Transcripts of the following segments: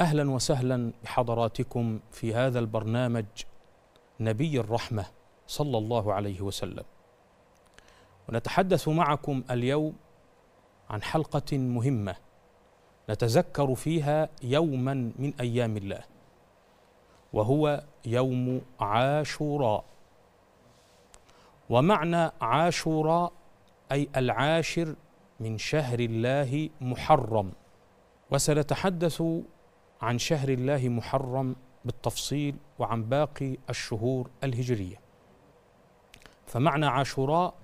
اهلا وسهلا بحضراتكم في هذا البرنامج نبي الرحمه صلى الله عليه وسلم ونتحدث معكم اليوم عن حلقه مهمه نتذكر فيها يوما من ايام الله وهو يوم عاشوراء ومعنى عاشوراء اي العاشر من شهر الله محرم وسنتحدث عن شهر الله محرم بالتفصيل وعن باقي الشهور الهجريه فمعنى عاشوراء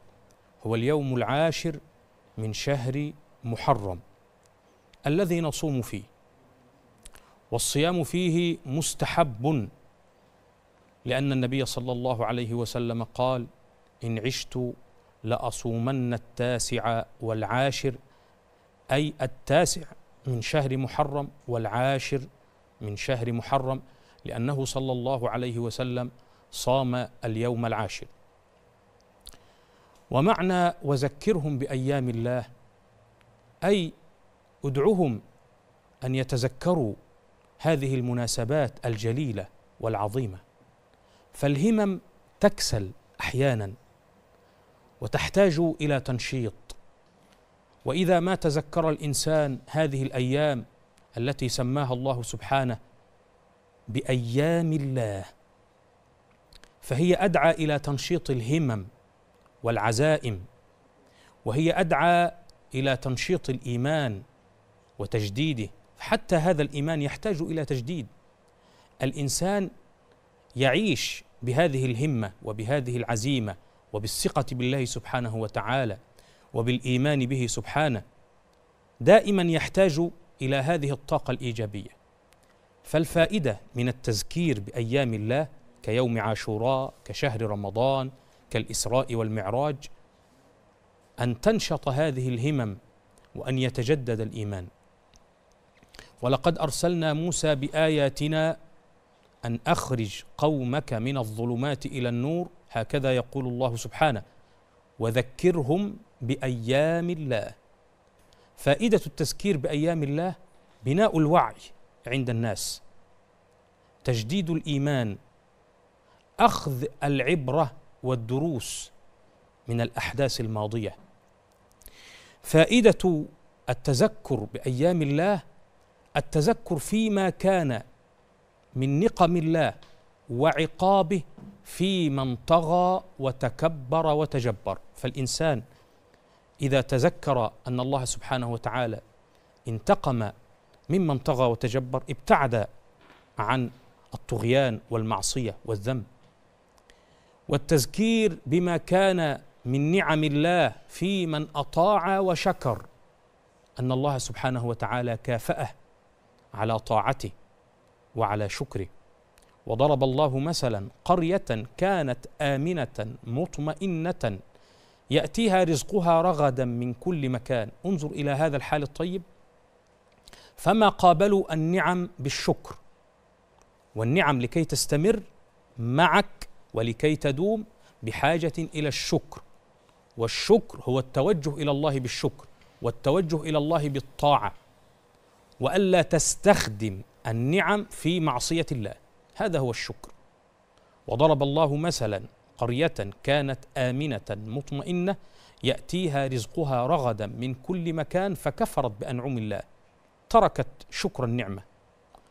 هو اليوم العاشر من شهر محرم الذي نصوم فيه والصيام فيه مستحب لان النبي صلى الله عليه وسلم قال ان عشت لاصومن التاسع والعاشر اي التاسع من شهر محرم والعاشر من شهر محرم لأنه صلى الله عليه وسلم صام اليوم العاشر ومعنى وذكرهم بأيام الله أي ادعهم أن يتذكروا هذه المناسبات الجليلة والعظيمة فالهمم تكسل أحيانا وتحتاج إلى تنشيط واذا ما تذكر الانسان هذه الايام التي سماها الله سبحانه بايام الله فهي ادعى الى تنشيط الهمم والعزائم وهي ادعى الى تنشيط الايمان وتجديده حتى هذا الايمان يحتاج الى تجديد الانسان يعيش بهذه الهمه وبهذه العزيمه وبالثقه بالله سبحانه وتعالى وبالايمان به سبحانه دائما يحتاج الى هذه الطاقه الايجابيه فالفائده من التذكير بايام الله كيوم عاشوراء كشهر رمضان كالاسراء والمعراج ان تنشط هذه الهمم وان يتجدد الايمان ولقد ارسلنا موسى باياتنا ان اخرج قومك من الظلمات الى النور هكذا يقول الله سبحانه وذكرهم بأيام الله فائدة التذكير بأيام الله بناء الوعي عند الناس تجديد الإيمان أخذ العبرة والدروس من الأحداث الماضية فائدة التذكر بأيام الله التذكر فيما كان من نقم الله وعقابه في من طغى وتكبر وتجبر فالإنسان إذا تذكر أن الله سبحانه وتعالى انتقم ممن طغى وتجبر ابتعد عن الطغيان والمعصية والذنب والتذكير بما كان من نعم الله في من أطاع وشكر أن الله سبحانه وتعالى كافأه على طاعته وعلى شكره وضرب الله مثلا قرية كانت آمنة مطمئنة يأتيها رزقها رغدا من كل مكان انظر إلى هذا الحال الطيب فما قابلوا النعم بالشكر والنعم لكي تستمر معك ولكي تدوم بحاجة إلى الشكر والشكر هو التوجه إلى الله بالشكر والتوجه إلى الله بالطاعة وألا تستخدم النعم في معصية الله هذا هو الشكر وضرب الله مثلا قرية كانت آمنة مطمئنة يأتيها رزقها رغدا من كل مكان فكفرت بأنعم الله تركت شكر النعمة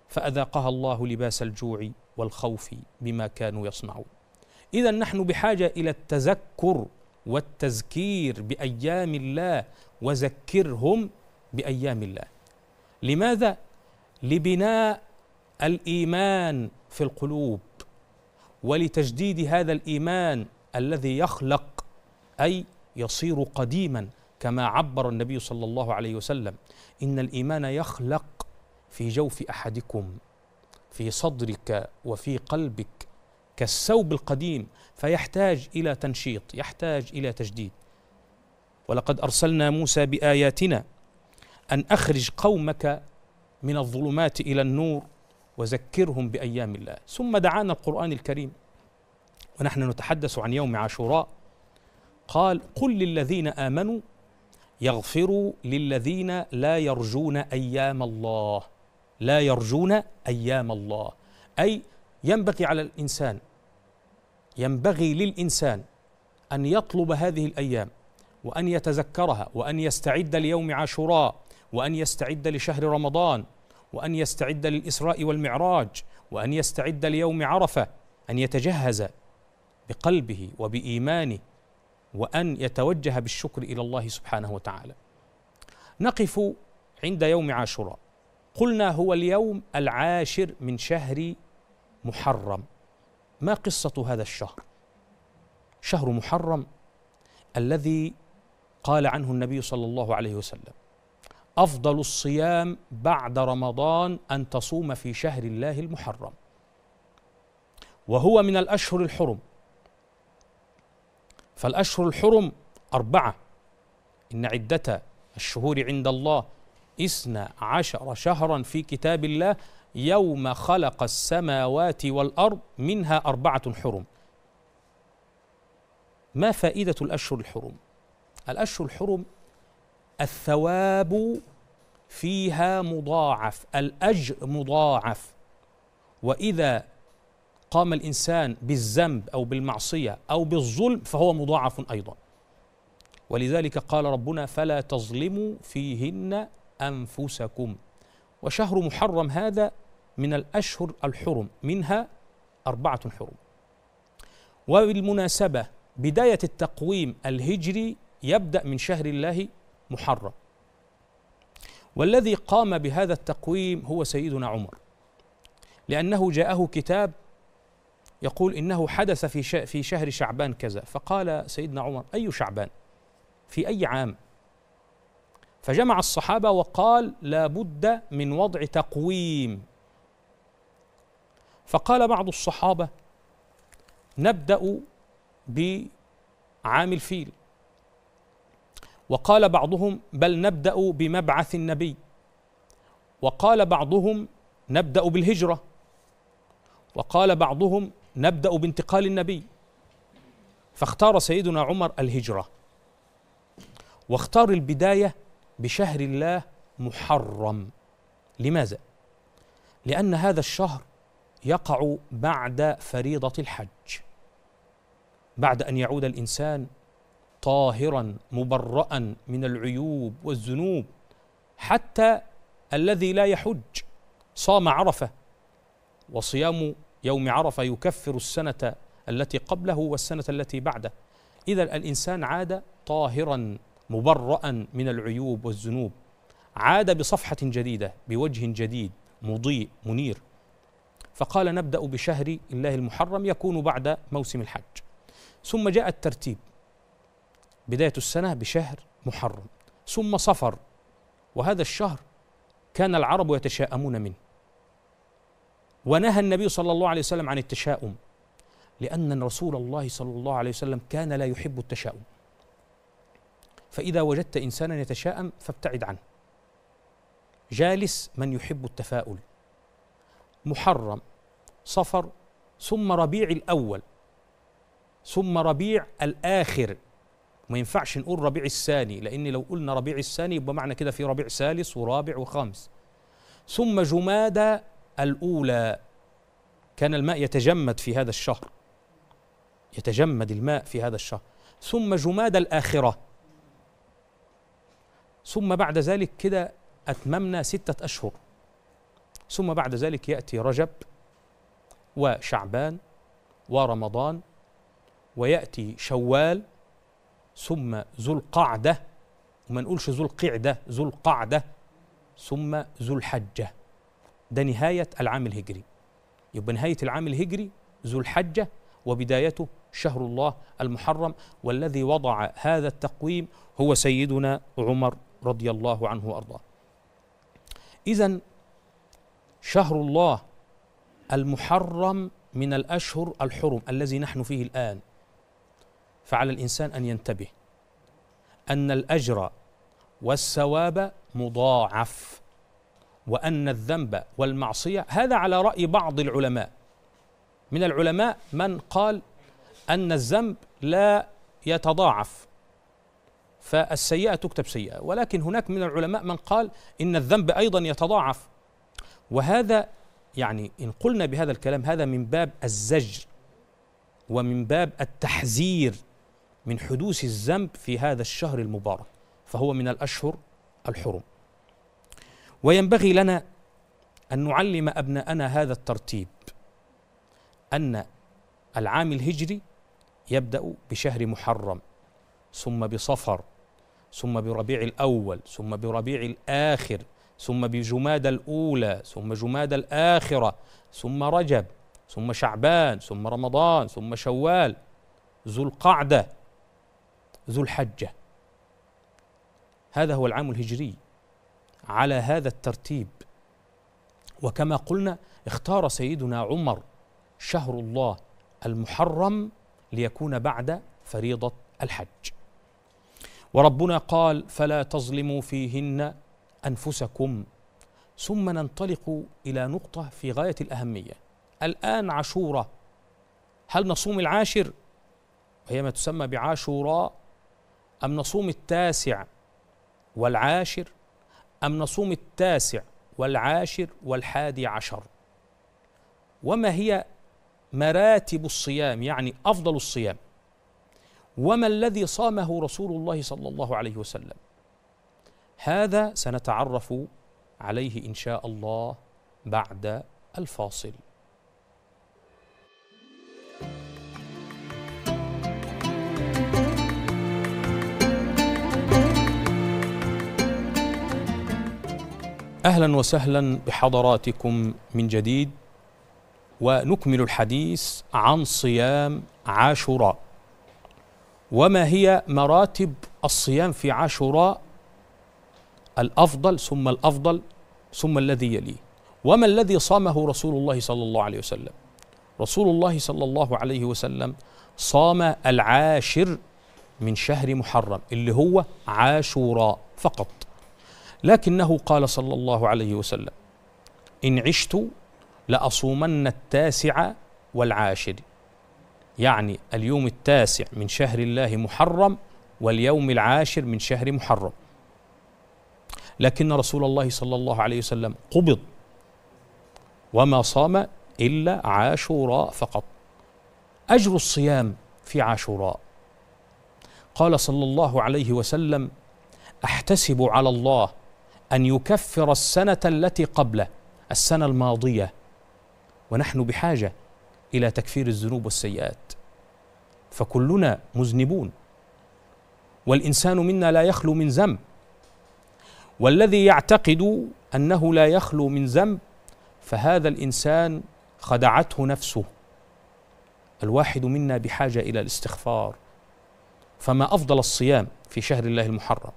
فأذاقها الله لباس الجوع والخوف بما كانوا يصنعون إذا نحن بحاجة إلى التذكر والتذكير بأيام الله وذكرهم بأيام الله لماذا؟ لبناء الإيمان في القلوب ولتجديد هذا الايمان الذي يخلق اي يصير قديما كما عبر النبي صلى الله عليه وسلم ان الايمان يخلق في جوف احدكم في صدرك وفي قلبك كالثوب القديم فيحتاج الى تنشيط يحتاج الى تجديد ولقد ارسلنا موسى باياتنا ان اخرج قومك من الظلمات الى النور وذكرهم بأيام الله ثم دعانا القرآن الكريم ونحن نتحدث عن يوم عاشوراء قال قل للذين آمنوا يغفروا للذين لا يرجون أيام الله لا يرجون أيام الله أي ينبغي على الإنسان ينبغي للإنسان أن يطلب هذه الأيام وأن يتذكرها وأن يستعد ليوم عاشوراء وأن يستعد لشهر رمضان وأن يستعد للإسراء والمعراج وأن يستعد ليوم عرفة أن يتجهز بقلبه وبإيمانه وأن يتوجه بالشكر إلى الله سبحانه وتعالى نقف عند يوم عاشوراء قلنا هو اليوم العاشر من شهر محرم ما قصة هذا الشهر؟ شهر محرم الذي قال عنه النبي صلى الله عليه وسلم افضل الصيام بعد رمضان ان تصوم في شهر الله المحرم وهو من الاشهر الحرم فالاشهر الحرم اربعه ان عده الشهور عند الله اثنا عشر شهرا في كتاب الله يوم خلق السماوات والارض منها اربعه حرم ما فائده الاشهر الحرم الاشهر الحرم الثواب فيها مضاعف الأجر مضاعف وإذا قام الإنسان بالذنب أو بالمعصية أو بالظلم فهو مضاعف أيضا ولذلك قال ربنا فلا تظلموا فيهن أنفسكم وشهر محرم هذا من الأشهر الحرم منها أربعة حرم وبالمناسبة بداية التقويم الهجري يبدأ من شهر الله محرم والذي قام بهذا التقويم هو سيدنا عمر لأنه جاءه كتاب يقول إنه حدث في في شهر شعبان كذا فقال سيدنا عمر أي شعبان في أي عام فجمع الصحابة وقال لا بد من وضع تقويم فقال بعض الصحابة نبدأ بعام الفيل وقال بعضهم بل نبدا بمبعث النبي وقال بعضهم نبدا بالهجره وقال بعضهم نبدا بانتقال النبي فاختار سيدنا عمر الهجره واختار البدايه بشهر الله محرم لماذا لان هذا الشهر يقع بعد فريضه الحج بعد ان يعود الانسان طاهرا مبرأ من العيوب والذنوب حتى الذي لا يحج صام عرفة وصيام يوم عرفة يكفر السنة التي قبله والسنة التي بعده إذا الإنسان عاد طاهرا مبرأ من العيوب والذنوب عاد بصفحة جديدة بوجه جديد مضيء منير فقال نبدأ بشهر الله المحرم يكون بعد موسم الحج ثم جاء الترتيب بداية السنة بشهر محرم ثم صفر وهذا الشهر كان العرب يتشاءمون منه ونهى النبي صلى الله عليه وسلم عن التشاؤم لأن رسول الله صلى الله عليه وسلم كان لا يحب التشاؤم فإذا وجدت إنسانا يتشاءم فابتعد عنه جالس من يحب التفاؤل محرم صفر ثم ربيع الأول ثم ربيع الآخر وما ينفعش نقول ربيع الثاني لأن لو قلنا ربيع الثاني يبقى معنى كده في ربيع ثالث ورابع وخامس ثم جمادى الأولى كان الماء يتجمد في هذا الشهر يتجمد الماء في هذا الشهر ثم جمادى الآخرة ثم بعد ذلك كده أتممنا ستة أشهر ثم بعد ذلك يأتي رجب وشعبان ورمضان ويأتي شوال ثم ذو القعدة وما نقولش ذو القعدة ذو القعدة ثم ذو الحجة ده نهاية العام الهجري يبقى نهاية العام الهجري ذو الحجة وبدايته شهر الله المحرم والذي وضع هذا التقويم هو سيدنا عمر رضي الله عنه وارضاه. اذا شهر الله المحرم من الاشهر الحرم الذي نحن فيه الان فعلى الانسان ان ينتبه ان الاجر والثواب مضاعف وان الذنب والمعصيه هذا على راي بعض العلماء من العلماء من قال ان الذنب لا يتضاعف فالسيئه تكتب سيئه ولكن هناك من العلماء من قال ان الذنب ايضا يتضاعف وهذا يعني ان قلنا بهذا الكلام هذا من باب الزجر ومن باب التحذير من حدوث الذنب في هذا الشهر المبارك فهو من الأشهر الحرم وينبغي لنا أن نعلم أبناءنا هذا الترتيب أن العام الهجري يبدأ بشهر محرم ثم بصفر ثم بربيع الأول ثم بربيع الآخر ثم بجماد الأولى ثم جماد الآخرة ثم رجب ثم شعبان ثم رمضان ثم شوال ذو القعدة ذو الحجة هذا هو العام الهجري على هذا الترتيب وكما قلنا اختار سيدنا عمر شهر الله المحرم ليكون بعد فريضة الحج وربنا قال فلا تظلموا فيهن أنفسكم ثم ننطلق إلى نقطة في غاية الأهمية الآن عاشوراء هل نصوم العاشر وهي ما تسمى بعاشوراء أم نصوم التاسع والعاشر أم نصوم التاسع والعاشر والحادي عشر وما هي مراتب الصيام يعني أفضل الصيام وما الذي صامه رسول الله صلى الله عليه وسلم هذا سنتعرف عليه إن شاء الله بعد الفاصل اهلا وسهلا بحضراتكم من جديد ونكمل الحديث عن صيام عاشوراء وما هي مراتب الصيام في عاشوراء الافضل ثم الافضل ثم الذي يليه وما الذي صامه رسول الله صلى الله عليه وسلم رسول الله صلى الله عليه وسلم صام العاشر من شهر محرم اللي هو عاشوراء فقط لكنه قال صلى الله عليه وسلم إن عشت لأصومن التاسع والعاشر يعني اليوم التاسع من شهر الله محرم واليوم العاشر من شهر محرم لكن رسول الله صلى الله عليه وسلم قبض وما صام إلا عاشوراء فقط أجر الصيام في عاشوراء قال صلى الله عليه وسلم احتسب على الله أن يكفر السنة التي قبله السنة الماضية ونحن بحاجة إلى تكفير الذنوب والسيئات فكلنا مذنبون والإنسان منا لا يخلو من ذنب والذي يعتقد أنه لا يخلو من ذنب فهذا الإنسان خدعته نفسه الواحد منا بحاجة إلى الاستغفار فما أفضل الصيام في شهر الله المحرم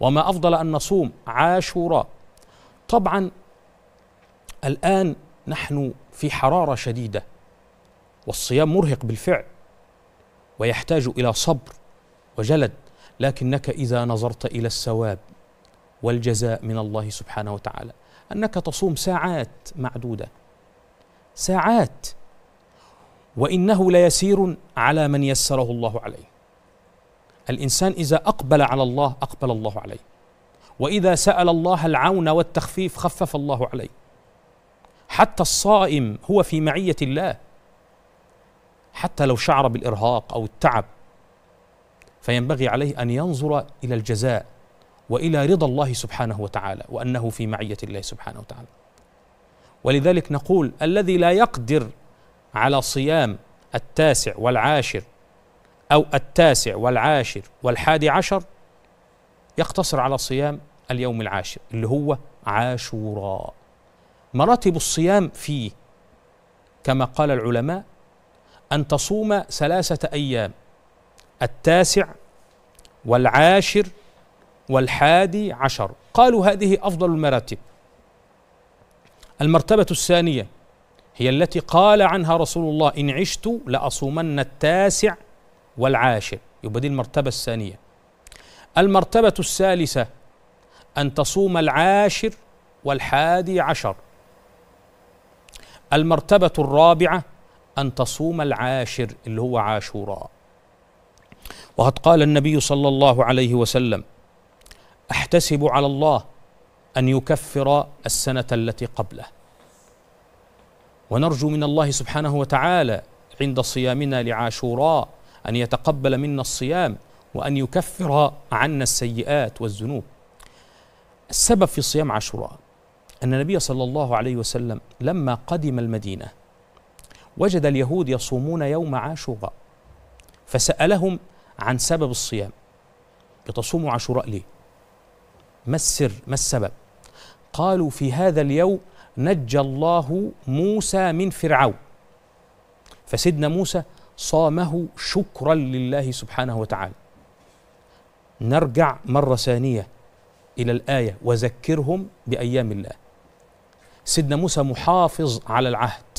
وما أفضل أن نصوم عاشوراء طبعا الآن نحن في حرارة شديدة والصيام مرهق بالفعل ويحتاج إلى صبر وجلد لكنك إذا نظرت إلى الثواب والجزاء من الله سبحانه وتعالى أنك تصوم ساعات معدودة ساعات وإنه ليسير على من يسره الله عليه الإنسان إذا أقبل على الله أقبل الله عليه وإذا سأل الله العون والتخفيف خفف الله عليه حتى الصائم هو في معية الله حتى لو شعر بالإرهاق أو التعب فينبغي عليه أن ينظر إلى الجزاء وإلى رضا الله سبحانه وتعالى وأنه في معية الله سبحانه وتعالى ولذلك نقول الذي لا يقدر على صيام التاسع والعاشر أو التاسع والعاشر والحادي عشر يقتصر على صيام اليوم العاشر اللي هو عاشوراء مراتب الصيام فيه كما قال العلماء أن تصوم ثلاثة أيام التاسع والعاشر والحادي عشر قالوا هذه أفضل المراتب المرتبة الثانية هي التي قال عنها رسول الله إن عشت لأصومن التاسع والعاشر يبقى دي المرتبة الثانية المرتبة الثالثة أن تصوم العاشر والحادي عشر المرتبة الرابعة أن تصوم العاشر اللي هو عاشوراء وقد قال النبي صلى الله عليه وسلم أحتسب على الله أن يكفر السنة التي قبله ونرجو من الله سبحانه وتعالى عند صيامنا لعاشوراء أن يتقبل منا الصيام وأن يكفر عنا السيئات والذنوب السبب في صيام عاشوراء أن النبي صلى الله عليه وسلم لما قدم المدينة وجد اليهود يصومون يوم عاشوراء فسألهم عن سبب الصيام بتصوموا عاشوراء ليه؟ ما السر؟ ما السبب؟ قالوا في هذا اليوم نجى الله موسى من فرعون فسيدنا موسى صامه شكرا لله سبحانه وتعالى نرجع مره ثانيه الى الايه وذكرهم بايام الله سيدنا موسى محافظ على العهد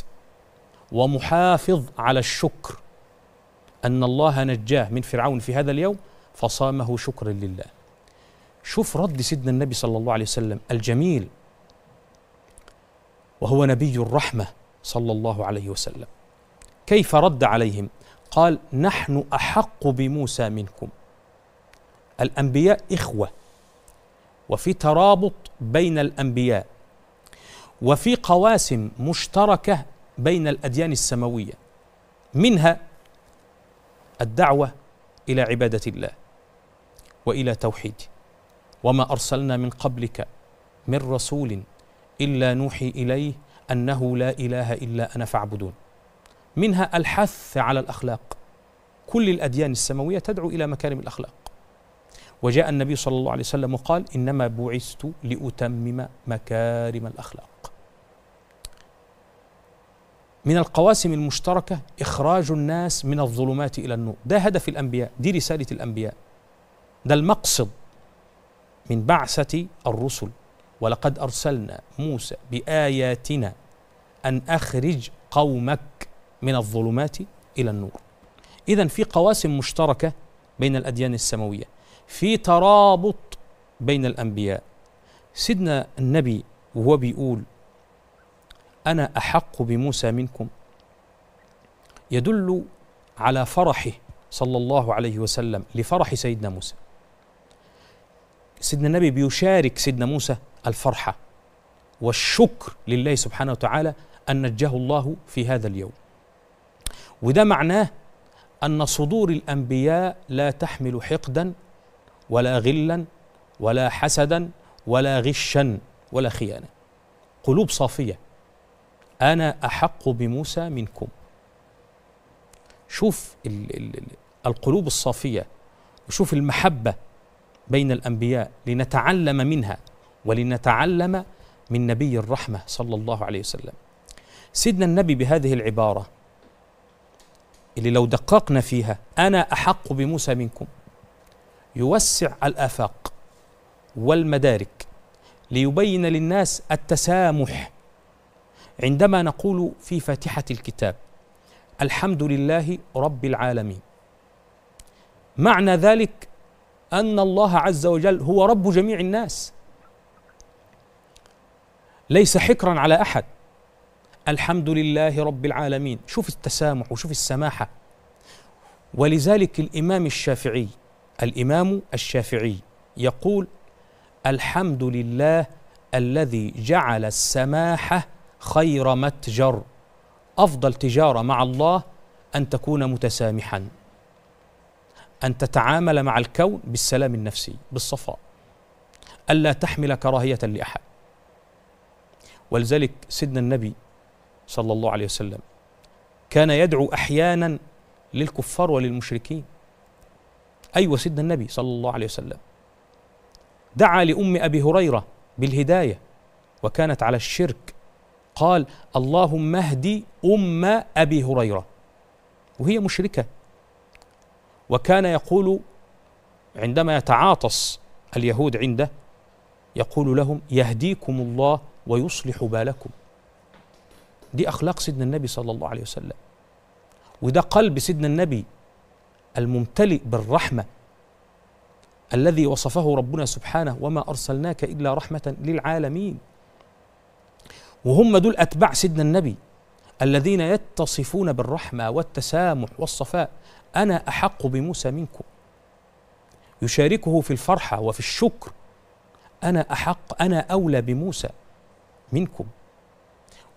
ومحافظ على الشكر ان الله نجاه من فرعون في هذا اليوم فصامه شكرا لله شوف رد سيدنا النبي صلى الله عليه وسلم الجميل وهو نبي الرحمه صلى الله عليه وسلم كيف رد عليهم قال نحن احق بموسى منكم الانبياء اخوه وفي ترابط بين الانبياء وفي قواسم مشتركه بين الاديان السماويه منها الدعوه الى عباده الله والى توحيده وما ارسلنا من قبلك من رسول الا نوحي اليه انه لا اله الا انا فاعبدون منها الحث على الاخلاق كل الاديان السماويه تدعو الى مكارم الاخلاق وجاء النبي صلى الله عليه وسلم وقال انما بعثت لاتمم مكارم الاخلاق من القواسم المشتركه اخراج الناس من الظلمات الى النور ده هدف الانبياء دي رساله الانبياء ده المقصد من بعثه الرسل ولقد ارسلنا موسى باياتنا ان اخرج قومك من الظلمات إلى النور إذا في قواسم مشتركة بين الأديان السماوية في ترابط بين الأنبياء سيدنا النبي وهو بيقول أنا أحق بموسى منكم يدل على فرحه صلى الله عليه وسلم لفرح سيدنا موسى سيدنا النبي بيشارك سيدنا موسى الفرحة والشكر لله سبحانه وتعالى أن نجاه الله في هذا اليوم وده معناه أن صدور الأنبياء لا تحمل حقدا ولا غلا ولا حسدا ولا غشا ولا خيانة قلوب صافية أنا أحق بموسى منكم شوف الـ الـ القلوب الصافية وشوف المحبة بين الأنبياء لنتعلم منها ولنتعلم من نبي الرحمة صلى الله عليه وسلم سيدنا النبي بهذه العبارة اللي لو دققنا فيها أنا أحق بموسى منكم يوسع الآفاق والمدارك ليبين للناس التسامح عندما نقول في فاتحة الكتاب الحمد لله رب العالمين معنى ذلك أن الله عز وجل هو رب جميع الناس ليس حكرا على أحد الحمد لله رب العالمين شوف التسامح وشوف السماحة ولذلك الإمام الشافعي الإمام الشافعي يقول الحمد لله الذي جعل السماحة خير متجر أفضل تجارة مع الله أن تكون متسامحا أن تتعامل مع الكون بالسلام النفسي بالصفاء ألا تحمل كراهية لأحد ولذلك سيدنا النبي صلى الله عليه وسلم كان يدعو احيانا للكفار وللمشركين ايوه سيدنا النبي صلى الله عليه وسلم دعا لام ابي هريره بالهدايه وكانت على الشرك قال اللهم اهدي ام ابي هريره وهي مشركه وكان يقول عندما يتعاطس اليهود عنده يقول لهم يهديكم الله ويصلح بالكم دي أخلاق سيدنا النبي صلى الله عليه وسلم وده قلب سيدنا النبي الممتلئ بالرحمة الذي وصفه ربنا سبحانه وما أرسلناك إلا رحمة للعالمين وهم دول أتباع سيدنا النبي الذين يتصفون بالرحمة والتسامح والصفاء أنا أحق بموسى منكم يشاركه في الفرحة وفي الشكر أنا أحق أنا أولى بموسى منكم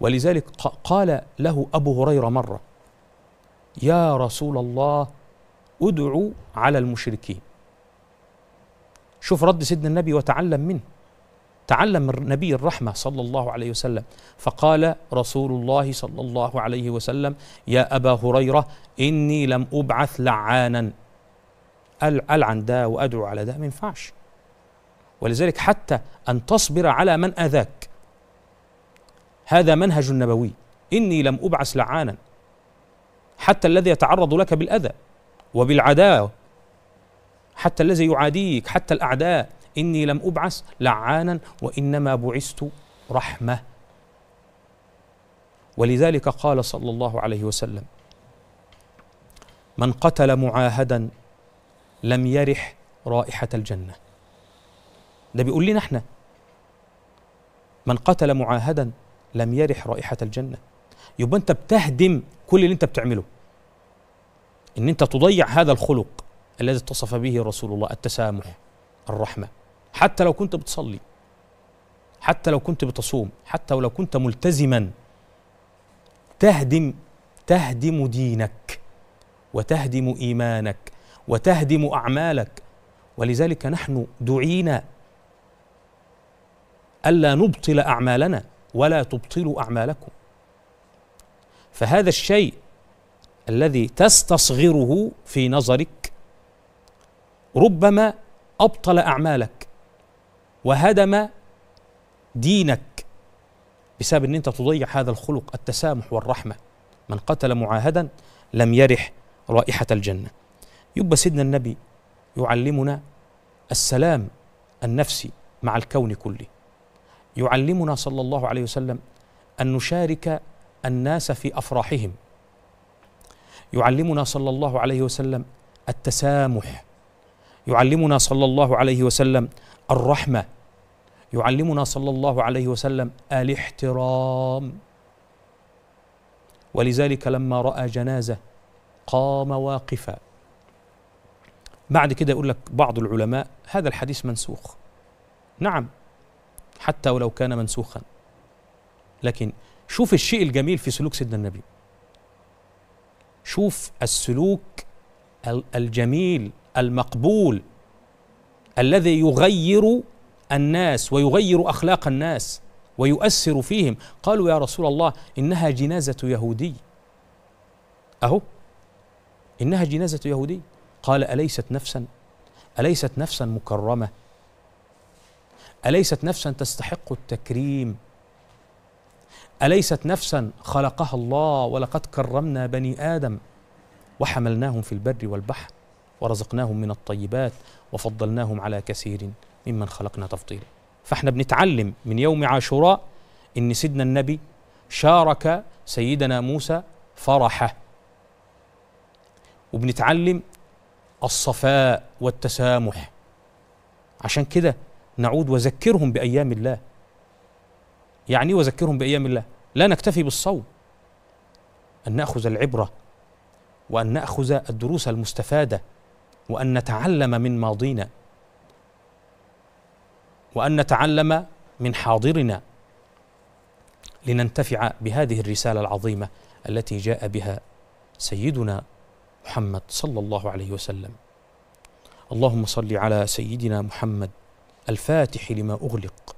ولذلك قال له أبو هريرة مرة يا رسول الله ادعو على المشركين شوف رد سيدنا النبي وتعلم منه تعلم النبي نبي الرحمة صلى الله عليه وسلم فقال رسول الله صلى الله عليه وسلم يا أبا هريرة إني لم أبعث لعانا ألعن ده وأدعو على ده ما ينفعش ولذلك حتى أن تصبر على من أذاك هذا منهج نبوي إني لم أبعث لعانا حتى الذي يتعرض لك بالأذى وبالعداوة حتى الذي يعاديك حتى الأعداء إني لم أبعث لعانا وإنما بعثت رحمة ولذلك قال صلى الله عليه وسلم من قتل معاهدا لم يرح رائحة الجنة ده بيقول لنا احنا من قتل معاهدا لم يرح رائحة الجنة يبقى أنت بتهدم كل اللي أنت بتعمله إن أنت تضيع هذا الخلق الذي اتصف به رسول الله التسامح الرحمة حتى لو كنت بتصلي حتى لو كنت بتصوم حتى ولو كنت ملتزما تهدم تهدم دينك وتهدم إيمانك وتهدم أعمالك ولذلك نحن دعينا ألا نبطل أعمالنا ولا تبطلوا اعمالكم فهذا الشيء الذي تستصغره في نظرك ربما ابطل اعمالك وهدم دينك بسبب ان انت تضيع هذا الخلق التسامح والرحمه من قتل معاهدا لم يرح رائحه الجنه يبقى سيدنا النبي يعلمنا السلام النفسي مع الكون كله يعلمنا صلى الله عليه وسلم ان نشارك الناس في افراحهم يعلمنا صلى الله عليه وسلم التسامح يعلمنا صلى الله عليه وسلم الرحمه يعلمنا صلى الله عليه وسلم الاحترام ولذلك لما راى جنازه قام واقفا بعد كده يقول لك بعض العلماء هذا الحديث منسوخ نعم حتى ولو كان منسوخا لكن شوف الشيء الجميل في سلوك سيدنا النبي شوف السلوك الجميل المقبول الذي يغير الناس ويغير اخلاق الناس ويؤثر فيهم قالوا يا رسول الله انها جنازه يهودي اهو انها جنازه يهودي قال اليست نفسا اليست نفسا مكرمه أليست نفسا تستحق التكريم أليست نفسا خلقها الله ولقد كرمنا بني آدم وحملناهم في البر والبحر ورزقناهم من الطيبات وفضلناهم على كثير ممن خلقنا تفضيلا فاحنا بنتعلم من يوم عاشوراء ان سيدنا النبي شارك سيدنا موسى فرحه وبنتعلم الصفاء والتسامح عشان كده نعود وذكرهم بأيام الله يعني إيه وذكرهم بأيام الله لا نكتفي بالصوم أن نأخذ العبرة وأن نأخذ الدروس المستفادة وأن نتعلم من ماضينا وأن نتعلم من حاضرنا لننتفع بهذه الرسالة العظيمة التي جاء بها سيدنا محمد صلى الله عليه وسلم اللهم صل على سيدنا محمد الفاتح لما اغلق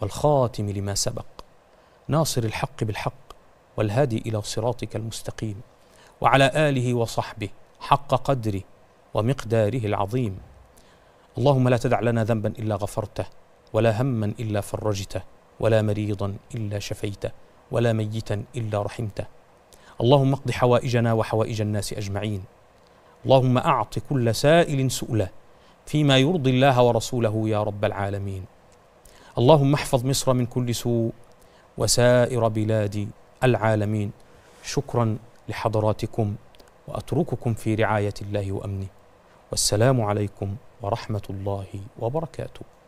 والخاتم لما سبق ناصر الحق بالحق والهادي الى صراطك المستقيم وعلى اله وصحبه حق قدره ومقداره العظيم اللهم لا تدع لنا ذنبا الا غفرته ولا هما الا فرجته ولا مريضا الا شفيته ولا ميتا الا رحمته اللهم اقض حوائجنا وحوائج الناس اجمعين اللهم اعط كل سائل سؤله فيما يرضي الله ورسوله يا رب العالمين اللهم احفظ مصر من كل سوء وسائر بلاد العالمين شكرا لحضراتكم واترككم في رعايه الله وامنه والسلام عليكم ورحمه الله وبركاته